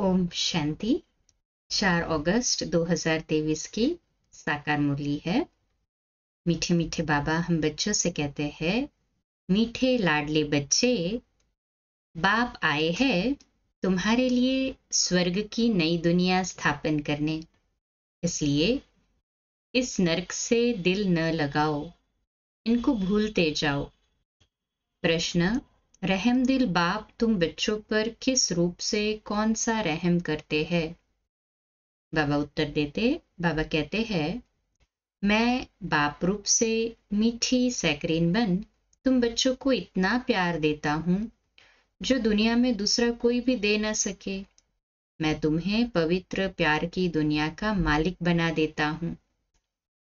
ओम शांति 4 अगस्त 2023 की साकार मुरली है मीठे मीठे बाबा हम बच्चों से कहते हैं मीठे लाडले बच्चे बाप आए हैं तुम्हारे लिए स्वर्ग की नई दुनिया स्थापन करने इसलिए इस नरक से दिल न लगाओ इनको भूलते जाओ प्रश्न रहम दिल बाप तुम बच्चों पर किस रूप से कौन सा रहम करते हैं बाबा उत्तर देते बाबा कहते हैं मैं बाप रूप से मीठी सैक्रीन बन तुम बच्चों को इतना प्यार देता हूँ जो दुनिया में दूसरा कोई भी दे ना सके मैं तुम्हें पवित्र प्यार की दुनिया का मालिक बना देता हूँ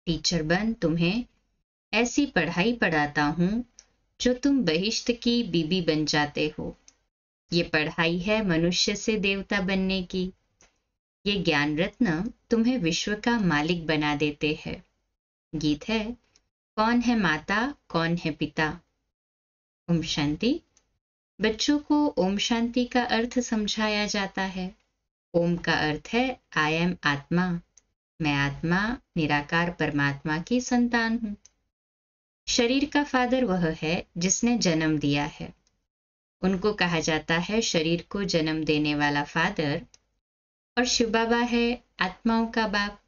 टीचर बन तुम्हें ऐसी पढ़ाई पढ़ाता हूँ जो तुम बहिष्ट की बीबी बन जाते हो ये पढ़ाई है मनुष्य से देवता बनने की ये ज्ञान रत्न तुम्हें विश्व का मालिक बना देते हैं गीत है कौन है माता कौन है पिता ओम शांति बच्चों को ओम शांति का अर्थ समझाया जाता है ओम का अर्थ है आई एम आत्मा मैं आत्मा निराकार परमात्मा की संतान हूं शरीर का फादर वह है जिसने जन्म दिया है उनको कहा जाता है शरीर को जन्म देने वाला फादर और शिव बाबा है आत्माओं का बाप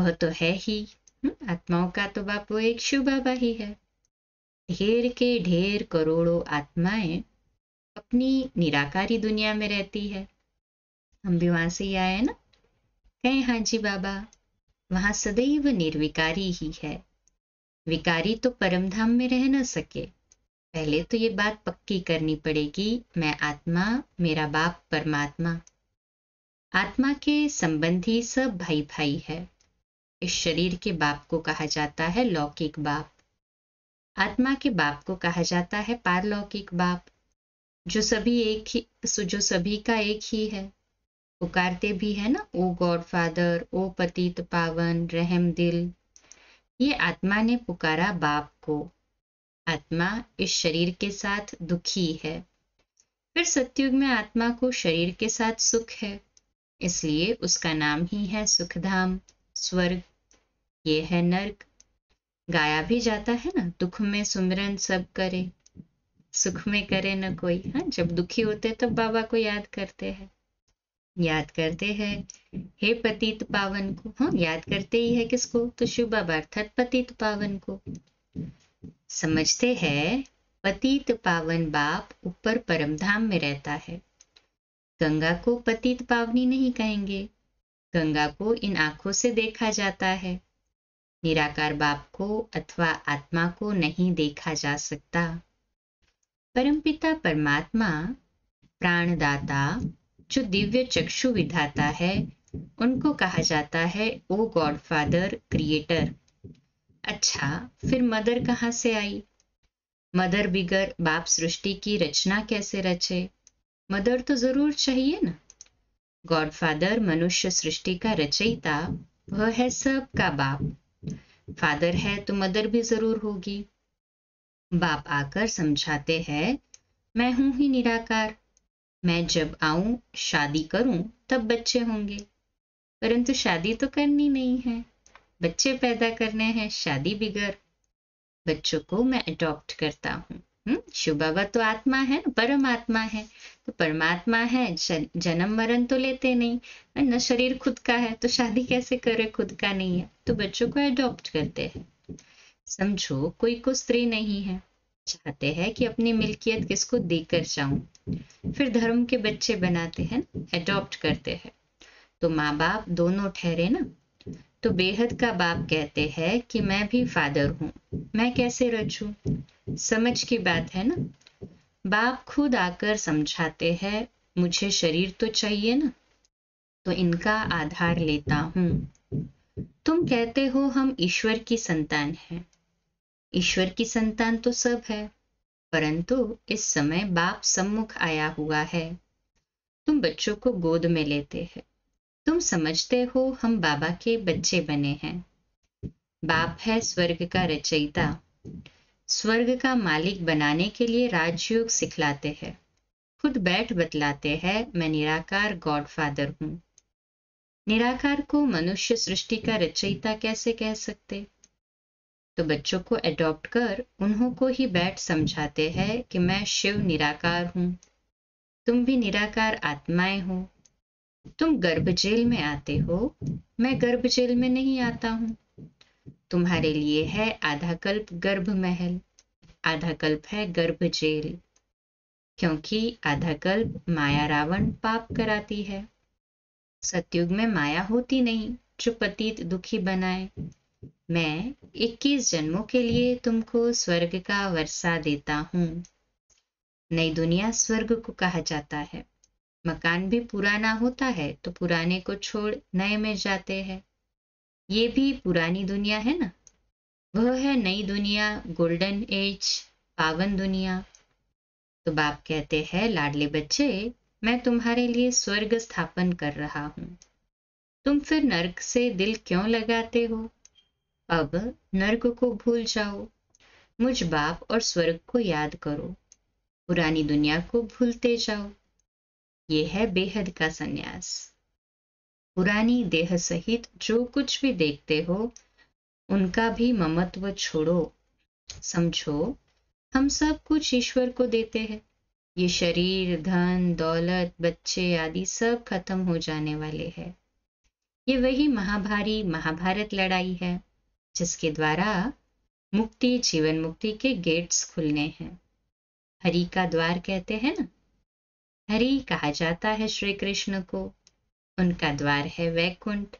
वह तो है ही हम्म, आत्माओं का तो बाप वो एक शिव बाबा ही है ढेर के ढेर करोड़ों आत्माएं अपनी निराकारी दुनिया में रहती है हम भी वहां से ही आए ना कहें हाँ जी बाबा वहां सदैव निर्विकारी ही है विकारी तो परमधाम में रह न सके पहले तो ये बात पक्की करनी पड़ेगी मैं आत्मा मेरा बाप परमात्मा आत्मा के संबंधी सब भाई भाई है इस शरीर के बाप को कहा जाता है लौकिक बाप आत्मा के बाप को कहा जाता है पारलौकिक बाप जो सभी एक ही जो सभी का एक ही है पुकारते भी है ना ओ गॉड फादर ओ पतित पावन रहम दिल ये आत्मा ने पुकारा बाप को आत्मा इस शरीर के साथ दुखी है फिर सत्युग में आत्मा को शरीर के साथ सुख है इसलिए उसका नाम ही है सुखधाम स्वर्ग ये है नर्क गाया भी जाता है ना दुख में सुमरन सब करे सुख में करे न कोई हाँ जब दुखी होते तब बाबा को याद करते हैं याद करते हैं हे पतित पावन को हाँ याद करते ही है किसको तो बाबा अर्थात पतित पावन को समझते हैं पतित पावन बाप ऊपर धाम में रहता है गंगा को पतित पावनी नहीं कहेंगे गंगा को इन आंखों से देखा जाता है निराकार बाप को अथवा आत्मा को नहीं देखा जा सकता परमपिता परमात्मा प्राणदाता जो दिव्य चक्षु विधाता है उनको कहा जाता है ओ फादर क्रिएटर अच्छा फिर मदर कहाँ से आई मदर बिगर बाप सृष्टि की रचना कैसे रचे मदर तो जरूर चाहिए ना गॉडफादर मनुष्य सृष्टि का रचयिता वह है सब का बाप फादर है तो मदर भी जरूर होगी बाप आकर समझाते हैं मैं हूं ही निराकार मैं जब आऊं शादी करूं तब बच्चे होंगे परंतु शादी तो करनी नहीं है बच्चे पैदा करने हैं शादी बिगड़ बच्चों को मैं अडॉप्ट करता हूँ हम्म, शिव बाबा तो आत्मा है परमात्मा है तो परमात्मा है जन्म मरण तो लेते नहीं न शरीर खुद का है तो शादी कैसे करे खुद का नहीं है तो बच्चों को अडॉप्ट करते हैं समझो कोई को स्त्री नहीं है चाहते हैं कि अपनी मिल्कियत किसको देकर जाऊं फिर धर्म के बच्चे बनाते हैं एडॉप्ट करते हैं तो माँ बाप दोनों ठहरे ना तो बेहद का बाप कहते हैं कि मैं भी फादर हूं मैं कैसे रचू समझ की बात है ना बाप खुद आकर समझाते हैं मुझे शरीर तो चाहिए ना तो इनका आधार लेता हूं तुम कहते हो हम ईश्वर की संतान हैं ईश्वर की संतान तो सब है परंतु इस समय बाप सम्मुख आया हुआ है तुम बच्चों को गोद में लेते हैं तुम समझते हो हम बाबा के बच्चे बने हैं बाप है स्वर्ग का रचयिता स्वर्ग का मालिक बनाने के लिए राजयोग सिखलाते हैं खुद बैठ बतलाते हैं मैं निराकार गॉडफादर हूं निराकार को मनुष्य सृष्टि का रचयिता कैसे कह सकते तो बच्चों को एडॉप्ट कर उन्हों को ही बैठ समझाते हैं कि मैं शिव निराकार हूँ तुम भी निराकार आत्माएं हो तुम गर्भ जेल में आते हो मैं गर्भ जेल में नहीं आता हूँ तुम्हारे लिए है आधा कल्प गर्भ महल आधा कल्प है गर्भ जेल क्योंकि आधा कल्प माया रावण पाप कराती है सतयुग में माया होती नहीं जो पतित दुखी बनाए मैं 21 जन्मों के लिए तुमको स्वर्ग का वर्षा देता हूँ नई दुनिया स्वर्ग को कहा जाता है मकान भी पुराना होता है तो पुराने को छोड़ नए में जाते हैं ये भी पुरानी दुनिया है ना वह है नई दुनिया गोल्डन एज पावन दुनिया तो बाप कहते हैं लाडले बच्चे मैं तुम्हारे लिए स्वर्ग स्थापन कर रहा हूं तुम फिर नर्क से दिल क्यों लगाते हो अब नर्क को भूल जाओ मुझ बाप और स्वर्ग को याद करो पुरानी दुनिया को भूलते जाओ ये है बेहद का संन्यास पुरानी देह सहित जो कुछ भी देखते हो उनका भी ममत्व छोड़ो समझो हम सब कुछ ईश्वर को देते हैं ये शरीर धन दौलत बच्चे आदि सब खत्म हो जाने वाले हैं ये वही महाभारी महाभारत लड़ाई है जिसके द्वारा मुक्ति जीवन मुक्ति के गेट्स खुलने हैं हरि का द्वार कहते हैं ना हरि कहा जाता है श्री कृष्ण को उनका द्वार है वैकुंठ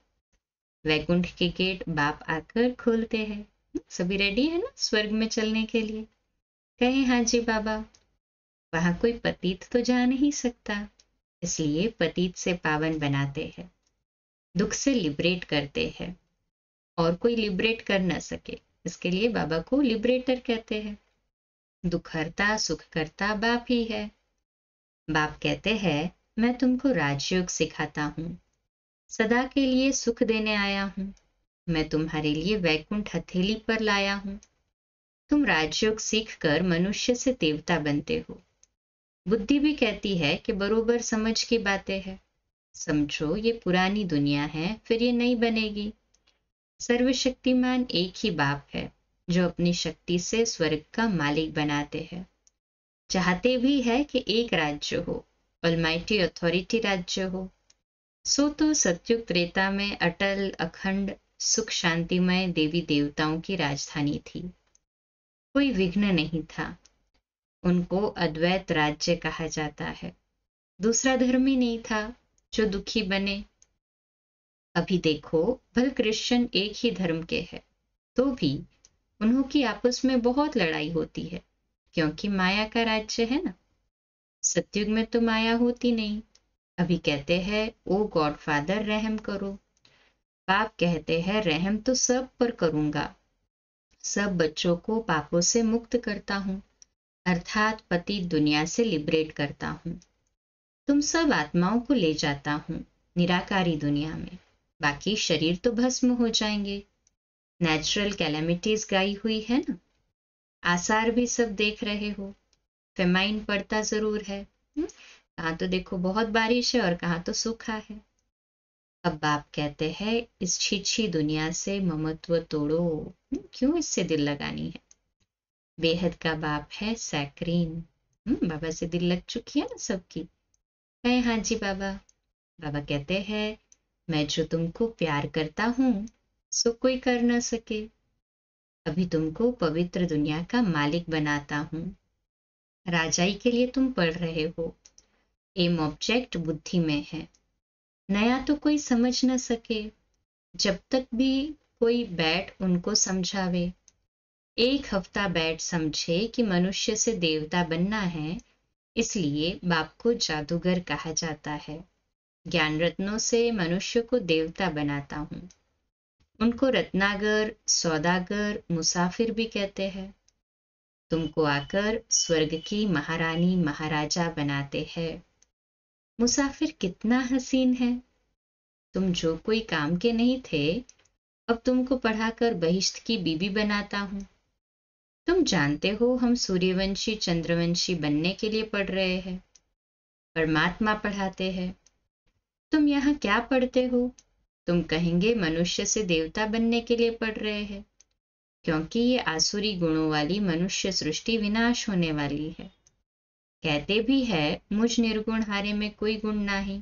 वैकुंठ के गेट बाप आकर खोलते हैं सभी रेडी है ना स्वर्ग में चलने के लिए कहे हाँ जी बाबा वहां कोई पतित तो जा नहीं सकता इसलिए पतित से पावन बनाते हैं दुख से लिबरेट करते हैं और कोई लिबरेट कर ना सके इसके लिए बाबा को लिबरेटर कहते हैं दुखहरता सुखकर्ता बाप ही है बाप कहते हैं मैं तुमको राजयोग सिखाता हूँ सदा के लिए सुख देने आया हूँ मैं तुम्हारे लिए वैकुंठ हथेली पर लाया हूँ तुम राजयोग सीख कर मनुष्य से देवता बनते हो बुद्धि भी कहती है कि बरोबर समझ की बातें हैं समझो ये पुरानी दुनिया है फिर ये नहीं बनेगी सर्वशक्तिमान एक ही बाप है जो अपनी शक्ति से स्वर्ग का मालिक बनाते हैं चाहते भी है कि एक राज्य हो ऑलमाइटी अथॉरिटी राज्य हो सो तो सत्युग त्रेता में अटल अखंड सुख शांतिमय देवी देवताओं की राजधानी थी कोई विघ्न नहीं था उनको अद्वैत राज्य कहा जाता है दूसरा धर्म ही नहीं था जो दुखी बने अभी देखो भल क्रिश्चियन एक ही धर्म के हैं तो भी उन्हों की आपस में बहुत लड़ाई होती है क्योंकि माया का राज्य है ना सत्युग में तो माया होती नहीं अभी कहते हैं ओ गॉड फादर रहम करो पाप कहते हैं रहम तो सब पर करूंगा सब बच्चों को पापों से मुक्त करता हूं अर्थात पति दुनिया से लिबरेट करता हूं तुम सब आत्माओं को ले जाता हूं निराकारी दुनिया में बाकी शरीर तो भस्म हो जाएंगे नेचुरल कैलेमिटीज गाई हुई है ना आसार भी सब देख रहे हो फेमाइन पड़ता जरूर है हम्म, कहाँ तो देखो बहुत बारिश है और कहाँ तो सूखा है अब बाप कहते हैं इस छीछी दुनिया से ममत्व तोड़ो हम्म, क्यों इससे दिल लगानी है बेहद का बाप है सैक्रीन हम्म, बाबा से दिल लग चुकी है ना सबकी कहे हाँ जी बाबा बाबा कहते हैं मैं जो तुमको प्यार करता हूं सो कोई कर न सके अभी तुमको पवित्र दुनिया का मालिक बनाता हूं राजाई के लिए तुम पढ़ रहे हो एम ऑब्जेक्ट बुद्धि में है नया तो कोई समझ न सके जब तक भी कोई बैठ उनको समझावे एक हफ्ता बैठ समझे कि मनुष्य से देवता बनना है इसलिए बाप को जादूगर कहा जाता है ज्ञान रत्नों से मनुष्य को देवता बनाता हूँ उनको रत्नागर सौदागर मुसाफिर भी कहते हैं तुमको आकर स्वर्ग की महारानी महाराजा बनाते हैं मुसाफिर कितना हसीन है तुम जो कोई काम के नहीं थे अब तुमको पढ़ाकर बहिष्ठ की बीबी बनाता हूँ तुम जानते हो हम सूर्यवंशी चंद्रवंशी बनने के लिए पढ़ रहे हैं परमात्मा पढ़ाते हैं तुम यहाँ क्या पढ़ते हो तुम कहेंगे मनुष्य से देवता बनने के लिए पढ़ रहे हैं क्योंकि ये आसुरी गुणों वाली मनुष्य सृष्टि विनाश होने वाली है कहते भी है मुझ निर्गुण हारे में कोई गुण नहीं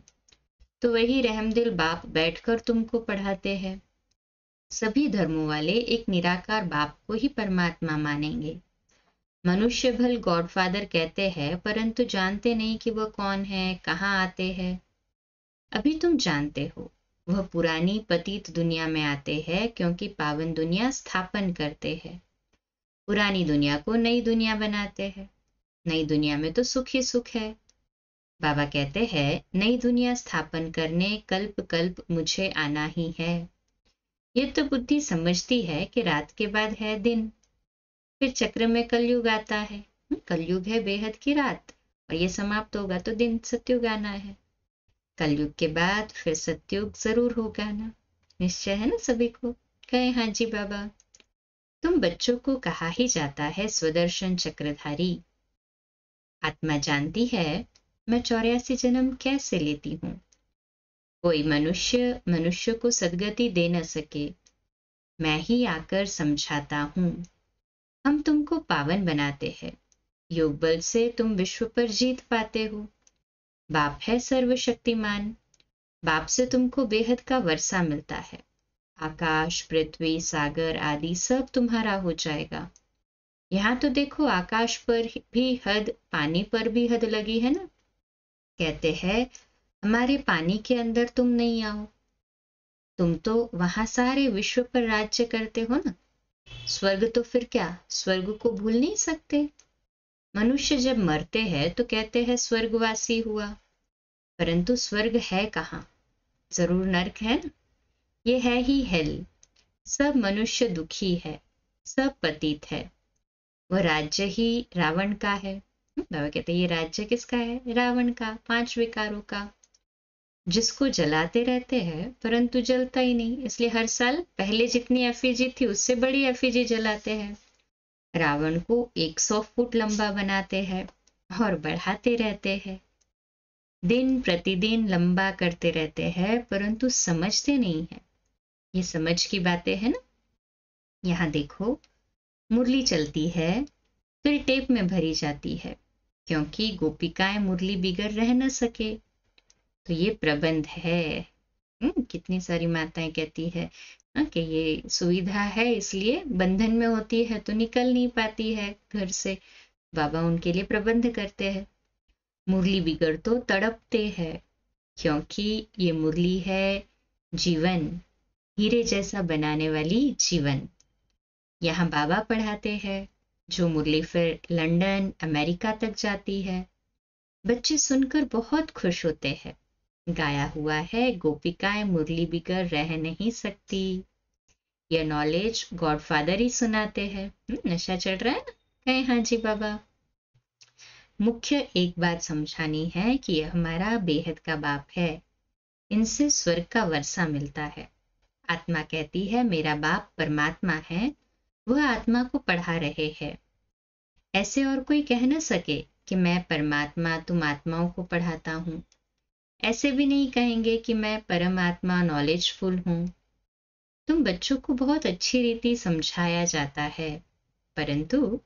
तो वही रहमदिल बाप बैठकर तुमको पढ़ाते हैं सभी धर्मों वाले एक निराकार बाप को ही परमात्मा मानेंगे मनुष्य भल गॉडफादर कहते हैं परंतु जानते नहीं कि वह कौन है कहाँ आते हैं अभी तुम जानते हो वह पुरानी पतित दुनिया में आते हैं क्योंकि पावन दुनिया स्थापन करते हैं पुरानी दुनिया को नई दुनिया बनाते हैं नई दुनिया में तो सुख ही सुख है बाबा कहते हैं नई दुनिया स्थापन करने कल्प कल्प मुझे आना ही है ये तो बुद्धि समझती है कि रात के बाद है दिन फिर चक्र में कलयुग आता है कलयुग है बेहद की रात और ये समाप्त होगा तो दिन सत्युग आना है कलयुग के बाद फिर सत्युग जरूर होगा ना निश्चय है ना सभी को कहे हाँ जी बाबा तुम बच्चों को कहा ही जाता है स्वदर्शन चक्रधारी आत्मा जानती है मैं चौरासी जन्म कैसे लेती हूं कोई मनुष्य मनुष्य को सदगति दे न सके मैं ही आकर समझाता हूं हम तुमको पावन बनाते हैं योग बल से तुम विश्व पर जीत पाते हो बाप है सर्वशक्तिमान बाप से तुमको बेहद का वर्षा मिलता है आकाश पृथ्वी सागर आदि सब तुम्हारा हो जाएगा यहाँ तो देखो आकाश पर भी हद पानी पर भी हद लगी है ना कहते हैं हमारे पानी के अंदर तुम नहीं आओ तुम तो वहां सारे विश्व पर राज्य करते हो ना स्वर्ग तो फिर क्या स्वर्ग को भूल नहीं सकते मनुष्य जब मरते हैं तो कहते हैं स्वर्गवासी हुआ परंतु स्वर्ग है कहाँ जरूर नर्क है ये है ही हेल सब मनुष्य दुखी है सब पतित है वह राज्य ही रावण का है हम्म, बाबा कहते ये राज्य किसका है रावण का पांच विकारों का जिसको जलाते रहते हैं परंतु जलता ही नहीं इसलिए हर साल पहले जितनी एफिजी थी उससे बड़ी एफिजी जलाते हैं रावण को 100 फुट लंबा बनाते हैं और बढ़ाते रहते हैं दिन प्रतिदिन लंबा करते रहते हैं परंतु समझते नहीं है ये समझ की बातें हैं ना यहाँ देखो मुरली चलती है फिर टेप में भरी जाती है क्योंकि गोपिकाएं मुरली बिगड़ रह न सके तो ये प्रबंध है हम्म, कितनी सारी माताएं कहती है हाँ, कि ये सुविधा है इसलिए बंधन में होती है तो निकल नहीं पाती है घर से बाबा उनके लिए प्रबंध करते हैं मुरली बिगड़ तो तड़पते हैं क्योंकि ये मुरली है जीवन हीरे जैसा बनाने वाली जीवन यहाँ बाबा पढ़ाते हैं जो मुरली फिर लंदन अमेरिका तक जाती है बच्चे सुनकर बहुत खुश होते हैं गाया हुआ है गोपिकाएं मुरली बिगर रह नहीं सकती यह नॉलेज गॉडफादर ही सुनाते हैं हम्म, नशा चढ़ रहा है कहे हाँ जी बाबा मुख्य एक बात समझानी है कि यह हमारा बेहद का बाप है इनसे स्वर्ग का वर्षा मिलता है आत्मा कहती है मेरा बाप परमात्मा है वह आत्मा को पढ़ा रहे हैं ऐसे और कोई कह न सके कि मैं परमात्मा तुम आत्माओं को पढ़ाता हूं ऐसे भी नहीं कहेंगे कि मैं परमात्मा नॉलेजफुल हूं तुम बच्चों को बहुत अच्छी रीति समझाया जाता है परंतु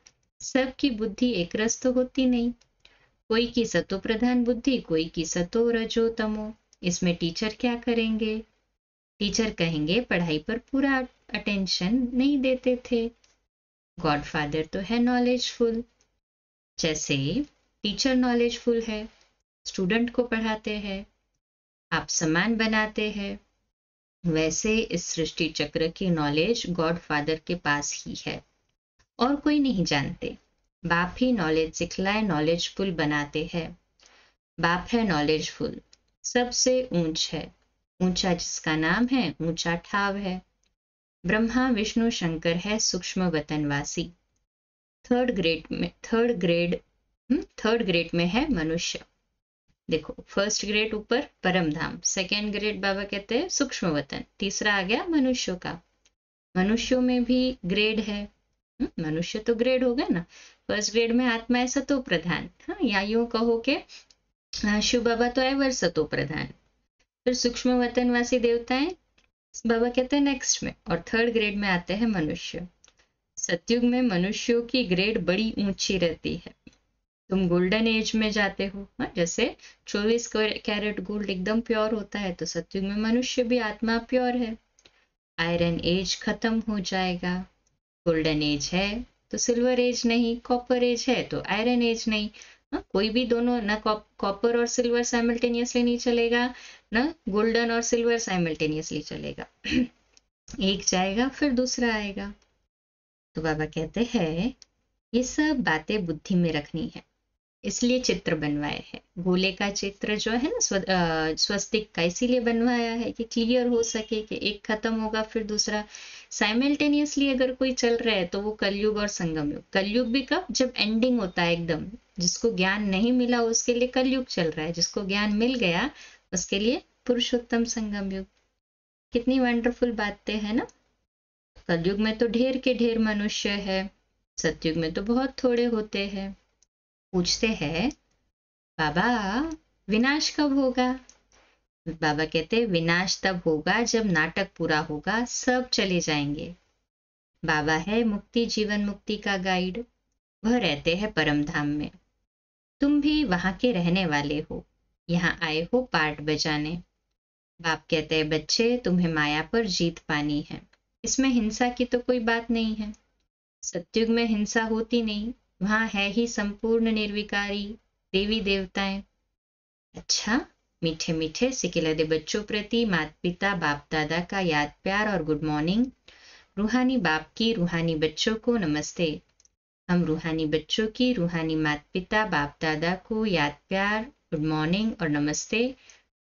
सबकी बुद्धि एक रस तो होती नहीं कोई की सतो प्रधान बुद्धि कोई की सतो रजो तमो इसमें टीचर क्या करेंगे टीचर कहेंगे पढ़ाई पर पूरा अटेंशन नहीं देते थे गॉडफादर तो है नॉलेजफुल जैसे टीचर नॉलेजफुल है स्टूडेंट को पढ़ाते हैं आप समान बनाते हैं वैसे इस सृष्टि चक्र की नॉलेज गॉड फादर के पास ही है और कोई नहीं जानते बाप ही नॉलेज सिखलाए नॉलेजफुल बनाते हैं बाप है नॉलेजफुल सबसे ऊंच है ऊंचा जिसका नाम है ऊंचा ठाव है ब्रह्मा विष्णु शंकर है सूक्ष्म वतनवासी थर्ड ग्रेड में थर्ड ग्रेड थर्ड ग्रेड में है मनुष्य देखो फर्स्ट ग्रेड ऊपर परम धाम सेकेंड ग्रेड बाबा कहते हैं सूक्ष्म वतन तीसरा आ गया मनुष्यों का मनुष्यों में भी ग्रेड है हम्म, मनुष्य तो ग्रेड हो गया ना फर्स्ट ग्रेड में आत्मा है सतो प्रधान हाँ या यूं कहो के शिव बाबा तो एवर सतो प्रधान फिर सूक्ष्म वतन वासी देवताएं बाबा कहते हैं नेक्स्ट में और थर्ड ग्रेड में आते हैं मनुष्य सतयुग में मनुष्यों की ग्रेड बड़ी ऊंची रहती है तुम गोल्डन एज में जाते हो हा? जैसे चौबीस कैरेट गोल्ड एकदम प्योर होता है तो सत्युग में मनुष्य भी आत्मा प्योर है आयरन एज खत्म हो जाएगा गोल्डन एज है तो सिल्वर एज नहीं कॉपर एज है तो आयरन एज नहीं हाँ कोई भी दोनों ना कॉपर और सिल्वर साइमल्टेनियसली नहीं चलेगा ना गोल्डन और सिल्वर साइमल्टेनियसली चलेगा एक जाएगा फिर दूसरा आएगा तो बाबा कहते हैं ये सब बातें बुद्धि में रखनी है इसलिए चित्र बनवाए है गोले का चित्र जो है ना स्वस्तिक का इसीलिए बनवाया है कि क्लियर हो सके कि एक खत्म होगा फिर दूसरा साइमल्टेनियसली अगर कोई चल रहा है तो वो कलयुग और संगम युग कलयुग भी कब जब एंडिंग होता है एकदम जिसको ज्ञान नहीं मिला उसके लिए कलयुग चल रहा है जिसको ज्ञान मिल गया उसके लिए पुरुषोत्तम संगम युग कितनी वंडरफुल बातें है ना कलयुग में तो ढेर के ढेर मनुष्य है सतयुग में तो बहुत थोड़े होते हैं पूछते हैं बाबा विनाश कब होगा बाबा कहते हैं विनाश तब होगा जब नाटक पूरा होगा सब चले जाएंगे बाबा है मुक्ति जीवन मुक्ति का गाइड वह रहते हैं परम धाम में तुम भी वहां के रहने वाले हो यहाँ आए हो पार्ट बजाने बाप कहते हैं बच्चे तुम्हें माया पर जीत पानी है इसमें हिंसा की तो कोई बात नहीं है सत्युग में हिंसा होती नहीं वहां है ही संपूर्ण निर्विकारी देवी देवताएं अच्छा मीठे मीठे सिकिलदे बच्चों प्रति मात पिता बाप दादा का याद प्यार और गुड मॉर्निंग रूहानी बाप की रूहानी बच्चों को नमस्ते हम रूहानी बच्चों की रूहानी मात पिता बाप दादा को याद प्यार गुड मॉर्निंग और नमस्ते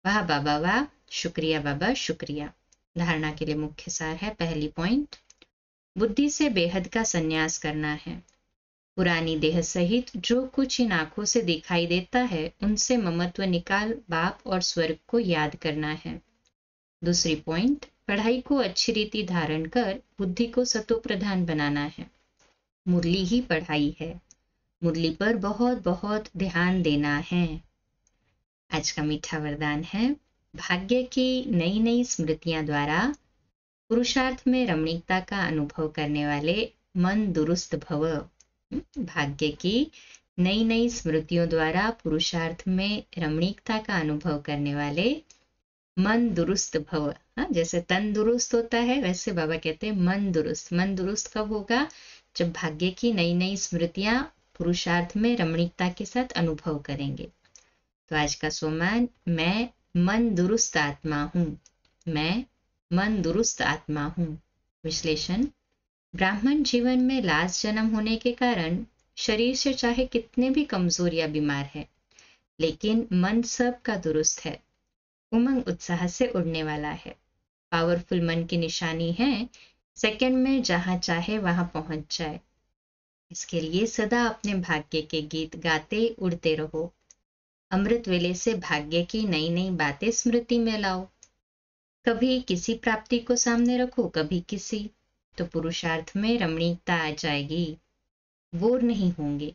वाह बाबा वाह शुक्रिया बाबा शुक्रिया धारणा के लिए मुख्य सार है पहली पॉइंट बुद्धि से बेहद का संन्यास करना है पुरानी देह सहित जो कुछ इन आंखों से दिखाई देता है उनसे ममत्व निकाल बाप और स्वर्ग को याद करना है दूसरी पॉइंट पढ़ाई को अच्छी रीति धारण कर बुद्धि को सतो प्रधान बनाना है मुरली ही पढ़ाई है मुरली पर बहुत बहुत ध्यान देना है आज का मीठा वरदान है भाग्य की नई नई स्मृतियां द्वारा पुरुषार्थ में रमणीकता का अनुभव करने वाले मन दुरुस्त भव भाग्य की नई नई स्मृतियों द्वारा पुरुषार्थ में रमणीकता का अनुभव करने वाले मन दुरुस्त भव हाँ, जैसे तन दुरुस्त होता है वैसे बाबा कहते हैं मन दुरुस्त मन दुरुस्त कब होगा जब भाग्य की नई नई स्मृतियां पुरुषार्थ में रमणीकता के साथ अनुभव करेंगे तो आज का सोमान मैं मन दुरुस्त आत्मा हूँ मैं मन दुरुस्त आत्मा हूँ विश्लेषण ब्राह्मण जीवन में लास्ट जन्म होने के कारण शरीर से चाहे कितने भी कमजोर या बीमार है लेकिन मन सब का दुरुस्त है उमंग उत्साह से उड़ने वाला है पावरफुल मन की निशानी है सेकंड में जहां चाहे वहां पहुंच जाए इसके लिए सदा अपने भाग्य के गीत गाते उड़ते रहो अमृत वेले से भाग्य की नई नई बातें स्मृति में लाओ कभी किसी प्राप्ति को सामने रखो कभी किसी तो पुरुषार्थ में रमणीकता आ जाएगी बोर नहीं होंगे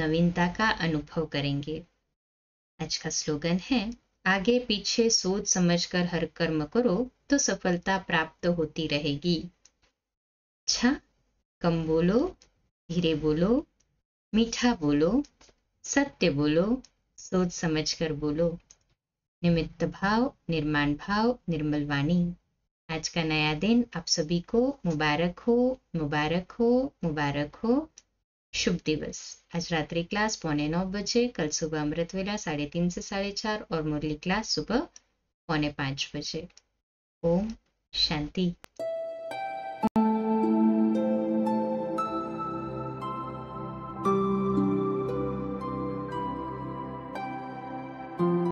नवीनता का अनुभव करेंगे आज का स्लोगन है आगे पीछे सोच समझकर हर कर्म करो तो सफलता प्राप्त होती रहेगी अच्छा कम बोलो धीरे बोलो मीठा बोलो सत्य बोलो सोच समझकर बोलो निमित्त भाव निर्माण भाव निर्मल वाणी आज का नया दिन आप सभी को मुबारक हो मुबारक हो मुबारक हो शुभ दिवस आज रात्रि क्लास पौने नौ बजे कल सुबह अमृत वेला साढ़े तीन से साढ़े चार और मुरली क्लास सुबह पौने पाँच बजे ओम शांति